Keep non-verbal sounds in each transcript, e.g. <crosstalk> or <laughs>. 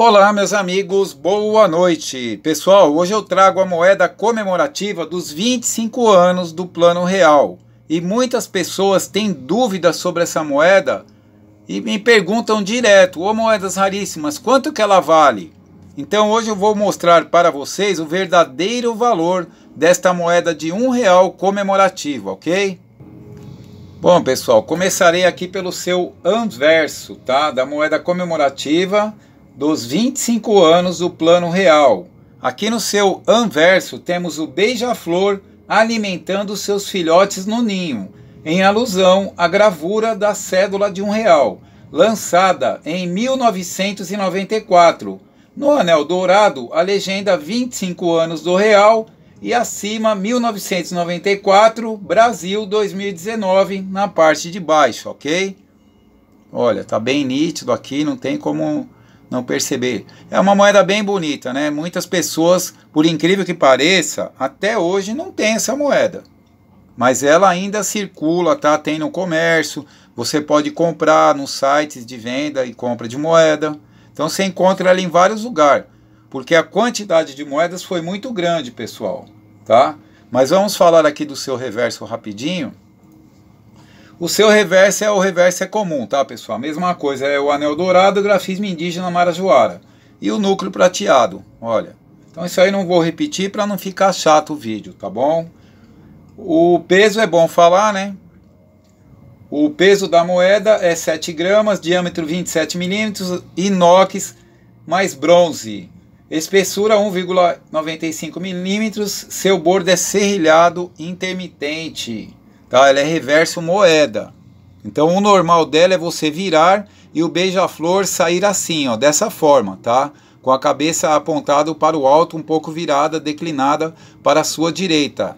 Olá, meus amigos, boa noite. Pessoal, hoje eu trago a moeda comemorativa dos 25 anos do Plano Real. E muitas pessoas têm dúvidas sobre essa moeda e me perguntam direto: "Ô moedas raríssimas, quanto que ela vale?". Então hoje eu vou mostrar para vocês o verdadeiro valor desta moeda de um real comemorativo, ok? Bom pessoal, começarei aqui pelo seu anverso, tá? Da moeda comemorativa dos 25 anos do Plano Real. Aqui no seu anverso temos o beija-flor alimentando seus filhotes no ninho, em alusão à gravura da cédula de um real, lançada em 1994. No anel dourado, a legenda 25 anos do real e acima 1994, Brasil 2019 na parte de baixo, ok? Olha, tá bem nítido aqui, não tem como não perceber. É uma moeda bem bonita, né? Muitas pessoas, por incrível que pareça, até hoje não tem essa moeda. Mas ela ainda circula, tá? Tem no comércio, você pode comprar nos sites de venda e compra de moeda. Então você encontra ela em vários lugares, porque a quantidade de moedas foi muito grande, pessoal, tá? Mas vamos falar aqui do seu reverso rapidinho. O seu reverso é o reverso é comum, tá pessoal? A mesma coisa é o anel dourado, grafismo indígena marajoara. E o núcleo prateado, olha. Então isso aí não vou repetir para não ficar chato o vídeo, tá bom? O peso é bom falar, né? O peso da moeda é 7 gramas, diâmetro 27 milímetros, inox mais bronze. Espessura 1,95 milímetros, seu bordo é serrilhado intermitente. Tá? Ela é reverso moeda. Então o normal dela é você virar e o beija-flor sair assim, ó, dessa forma, tá? Com a cabeça apontada para o alto, um pouco virada, declinada para a sua direita.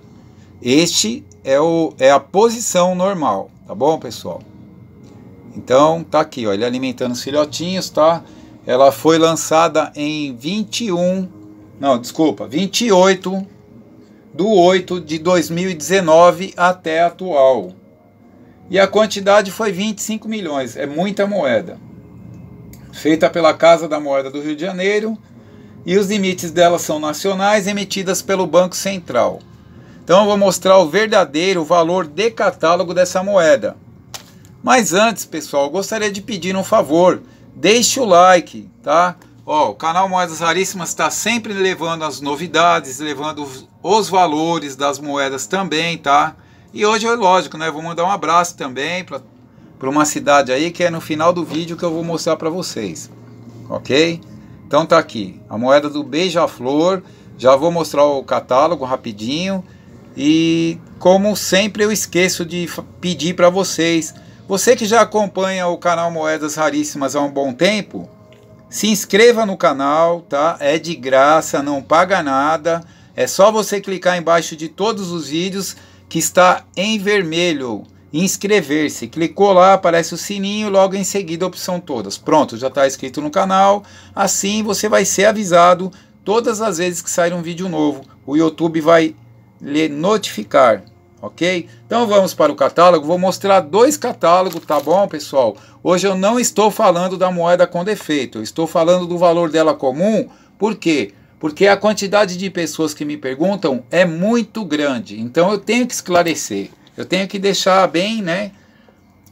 Este é, o, é a posição normal, tá bom, pessoal? Então, tá aqui, ó, ele alimentando os filhotinhos, tá? Ela foi lançada em 21, não, desculpa, 28 do 8 de 2019 até atual. E a quantidade foi 25 milhões, é muita moeda. Feita pela Casa da Moeda do Rio de Janeiro, e os limites delas são nacionais emitidas pelo Banco Central. Então eu vou mostrar o verdadeiro valor de catálogo dessa moeda. Mas antes, pessoal, gostaria de pedir um favor, deixe o like, tá? Ó, o canal Moedas Raríssimas está sempre levando as novidades, levando os, valores das moedas também, tá? E hoje é lógico, né? Vou mandar um abraço também para uma cidade aí que é no final do vídeo que eu vou mostrar para vocês, ok? Então tá aqui a moeda do beija-flor. Já vou mostrar o catálogo rapidinho. E como sempre eu esqueço de pedir para vocês, você que já acompanha o canal Moedas Raríssimas há um bom tempo, se inscreva no canal, tá? É de graça, não paga nada. É só você clicar embaixo de todos os vídeos que está em vermelho. Inscrever-se. Clicou lá, aparece o sininho, logo em seguida a opção todas. Pronto, já está inscrito no canal. Assim você vai ser avisado todas as vezes que sair um vídeo novo. O YouTube vai lhe notificar ok? Então vamos para o catálogo, vou mostrar dois catálogos, tá bom, pessoal? Hoje eu não estou falando da moeda com defeito, eu estou falando do valor dela comum, por quê? Porque a quantidade de pessoas que me perguntam é muito grande, então eu tenho que esclarecer, eu tenho que deixar bem, né,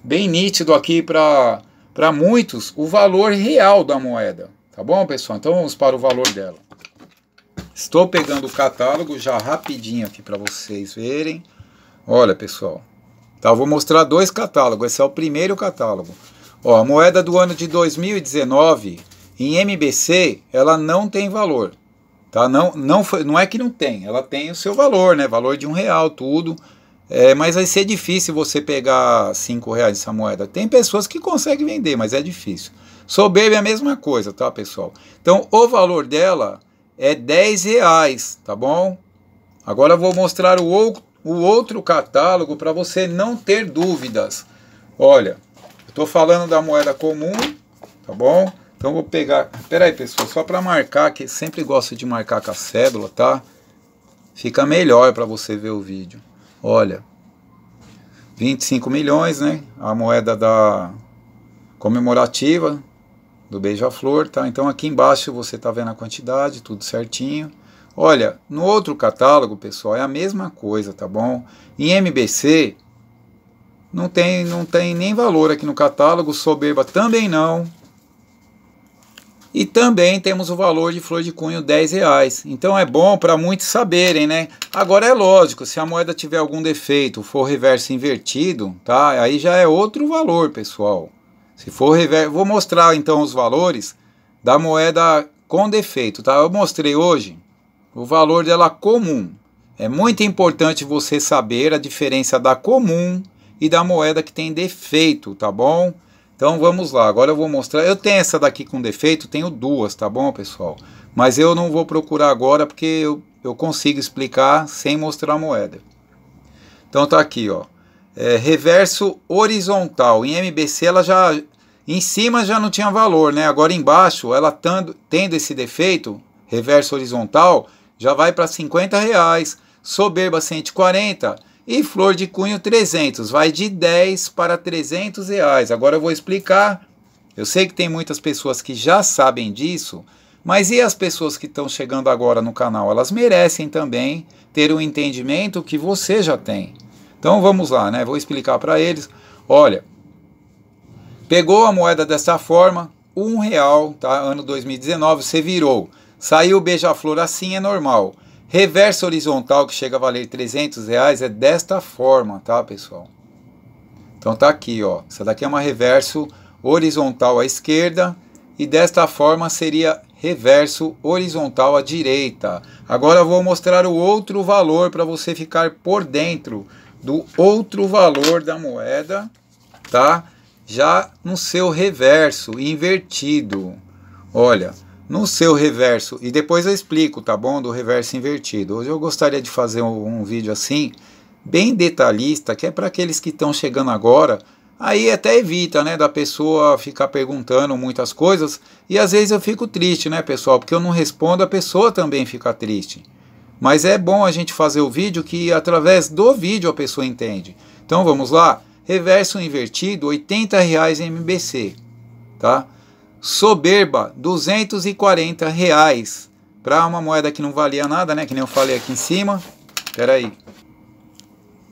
bem nítido aqui para muitos o valor real da moeda, tá bom, pessoal? Então vamos para o valor dela. Estou pegando o catálogo já rapidinho aqui para vocês verem. Olha, pessoal. Tá, vou mostrar dois catálogos. Esse é o primeiro catálogo. Ó, a moeda do ano de 2019 em MBC, ela não tem valor. Tá? Não, não, foi, não é que não tem, ela tem o seu valor, né? Valor de um real, tudo. É, mas vai ser difícil você pegar cinco reais essa moeda. Tem pessoas que conseguem vender, mas é difícil. Soberba é a mesma coisa, tá, pessoal? Então, o valor dela é 10 reais, tá bom? Agora eu vou mostrar o outro o outro catálogo para você não ter dúvidas. Olha, estou falando da moeda comum, tá bom? Então vou pegar. Peraí, pessoal, só para marcar, que sempre gosto de marcar com a cédula, tá? Fica melhor para você ver o vídeo. Olha, 25 milhões, né? A moeda da comemorativa do Beija-Flor, tá? Então aqui embaixo você tá vendo a quantidade, tudo certinho. Olha, no outro catálogo, pessoal, é a mesma coisa, tá bom? Em MBC não tem, não tem nem valor aqui no catálogo, soberba também não. E também temos o valor de flor de cunho 10 reais. Então é bom para muitos saberem, né? Agora é lógico, se a moeda tiver algum defeito, for reverso invertido, tá? Aí já é outro valor, pessoal. Se for reverso, vou mostrar então os valores da moeda com defeito, tá? Eu mostrei hoje o valor dela comum. É muito importante você saber a diferença da comum e da moeda que tem defeito, tá bom? Então vamos lá, agora eu vou mostrar. Eu tenho essa daqui com defeito, tenho duas, tá bom, pessoal? Mas eu não vou procurar agora porque eu, eu consigo explicar sem mostrar a moeda. Então tá aqui, ó. É, reverso horizontal. Em MBC ela já em cima já não tinha valor, né? Agora embaixo, ela tando, tendo esse defeito, reverso horizontal, já vai para 50 reais, Soberba 140 e Flor de Cunho 300, vai de 10 para 300 reais. Agora eu vou explicar, eu sei que tem muitas pessoas que já sabem disso, mas e as pessoas que estão chegando agora no canal? Elas merecem também ter o um entendimento que você já tem. Então vamos lá, né? Vou explicar para eles. Olha, pegou a moeda dessa forma, um real, tá? Ano 2019, você virou Saiu o beija-flor assim é normal. Reverso horizontal que chega a valer 300 reais é desta forma, tá pessoal? Então tá aqui, ó. Essa daqui é uma reverso horizontal à esquerda e desta forma seria reverso horizontal à direita. Agora vou mostrar o outro valor para você ficar por dentro do outro valor da moeda, tá? Já no seu reverso invertido. Olha, no seu reverso, e depois eu explico, tá bom, do reverso invertido. Hoje eu gostaria de fazer um, um vídeo assim, bem detalhista, que é para aqueles que estão chegando agora, aí até evita, né, da pessoa ficar perguntando muitas coisas, e às vezes eu fico triste, né, pessoal, porque eu não respondo, a pessoa também fica triste. Mas é bom a gente fazer o vídeo que através do vídeo a pessoa entende. Então vamos lá, reverso invertido, R$ 80,00 reais em MBC, tá? soberba, 240 reais. Para uma moeda que não valia nada, né? Que nem eu falei aqui em cima. Pera aí.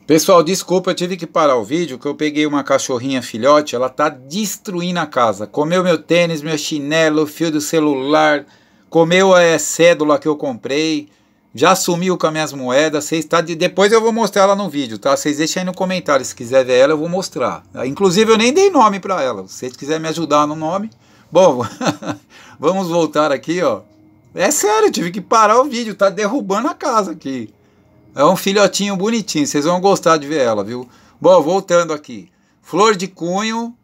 Pessoal, desculpa, eu tive que parar o vídeo, que eu peguei uma cachorrinha filhote, ela tá destruindo a casa. Comeu meu tênis, meu chinelo, fio do celular, comeu a cédula que eu comprei, já sumiu com as minhas moedas. Vocês tá de... Depois eu vou mostrar ela no vídeo, tá? Vocês deixem aí no comentário, se quiser ver ela, eu vou mostrar. Inclusive, eu nem dei nome pra ela. Se vocês quiserem me ajudar no nome, Bom, <laughs> vamos voltar aqui, ó. É sério, tive que parar o vídeo, tá derrubando a casa aqui. É um filhotinho bonitinho, vocês vão gostar de ver ela, viu? Bom, voltando aqui. Flor de cunho,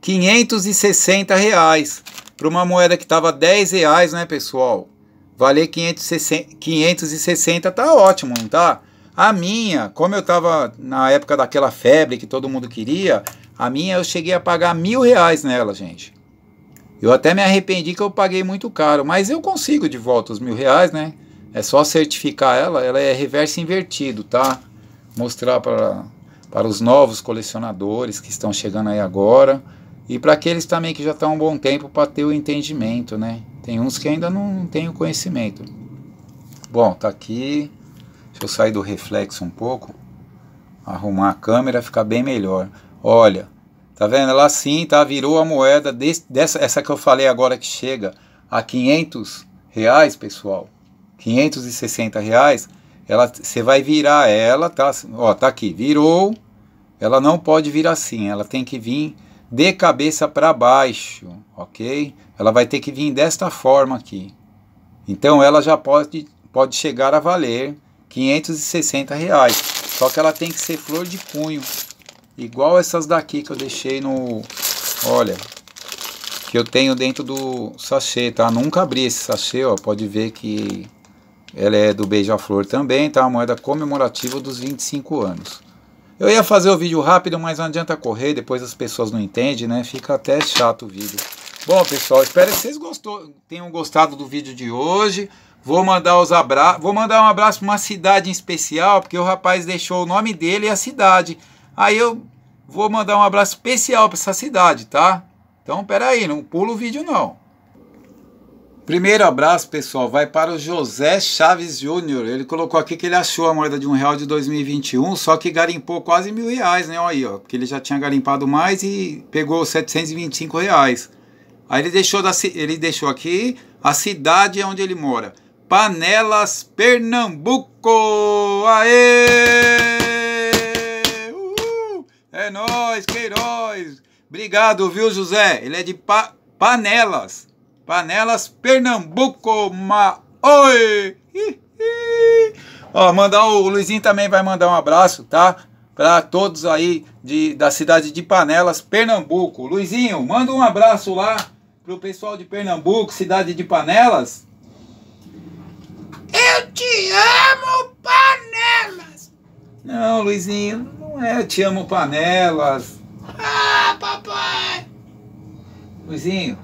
560 reais. Para uma moeda que tava 10 reais, né, pessoal? Valer 560, 560 tá ótimo, não tá? A minha, como eu tava na época daquela febre que todo mundo queria, a minha eu cheguei a pagar mil reais nela, gente. Eu até me arrependi que eu paguei muito caro, mas eu consigo de volta os mil reais, né? É só certificar ela, ela é reverso invertido, tá? Mostrar para, para os novos colecionadores que estão chegando aí agora e para aqueles também que já estão tá um bom tempo para ter o entendimento, né? Tem uns que ainda não têm o conhecimento. Bom, tá aqui. Deixa eu sair do reflexo um pouco, arrumar a câmera, ficar bem melhor. Olha, Tá vendo? Ela sim, tá? Virou a moeda desse, dessa essa que eu falei agora que chega a 500 reais, pessoal. 560 reais. Ela, você vai virar ela, tá? Ó, tá aqui. Virou. Ela não pode vir assim. Ela tem que vir de cabeça para baixo, ok? Ela vai ter que vir desta forma aqui. Então ela já pode, pode chegar a valer 560 reais. Só que ela tem que ser flor de cunho, igual essas daqui que eu deixei no... Olha, que eu tenho dentro do sachê, tá? Nunca abri esse sachê, ó, pode ver que ela é do Beija-Flor também, tá? A moeda comemorativa dos 25 anos. Eu ia fazer o vídeo rápido, mas não adianta correr, depois as pessoas não entendem, né? Fica até chato o vídeo. Bom, pessoal, espero que vocês gostou, tenham gostado do vídeo de hoje. Vou mandar os abraços, vou mandar um abraço para uma cidade em especial, porque o rapaz deixou o nome dele e a cidade. Aí eu Vou mandar um abraço especial para essa cidade, tá? Então, peraí, não pula o vídeo não. Primeiro abraço, pessoal, vai para o José Chaves Júnior. Ele colocou aqui que ele achou a moeda de um real de 2021, só que garimpou quase mil reais, né? Olha aí, ó, porque ele já tinha garimpado mais e pegou 725 reais. Aí ele deixou, da, ele deixou aqui a cidade é onde ele mora. Panelas, Pernambuco! Aê! Queiroz, Queiroz. Obrigado, viu, José? Ele é de pa Panelas. Panelas, Pernambuco. Ma Oi! Ó, mandar o Luizinho também vai mandar um abraço, tá? Para todos aí de, da cidade de Panelas, Pernambuco. Luizinho, manda um abraço lá pro pessoal de Pernambuco, cidade de Panelas. Eu te amo! Não, Luizinho, não é Te Amo Panelas. Ah, papai! Luizinho,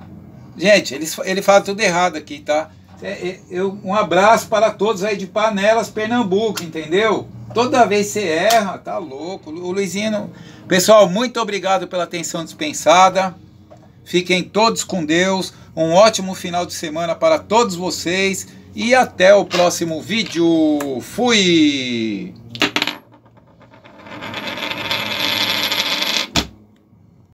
gente, ele, ele fala tudo errado aqui, tá? É, é, eu, um abraço para todos aí de Panelas, Pernambuco, entendeu? Toda vez você erra, tá louco. O Luizinho. Pessoal, muito obrigado pela atenção dispensada. Fiquem todos com Deus. Um ótimo final de semana para todos vocês. E até o próximo vídeo. Fui!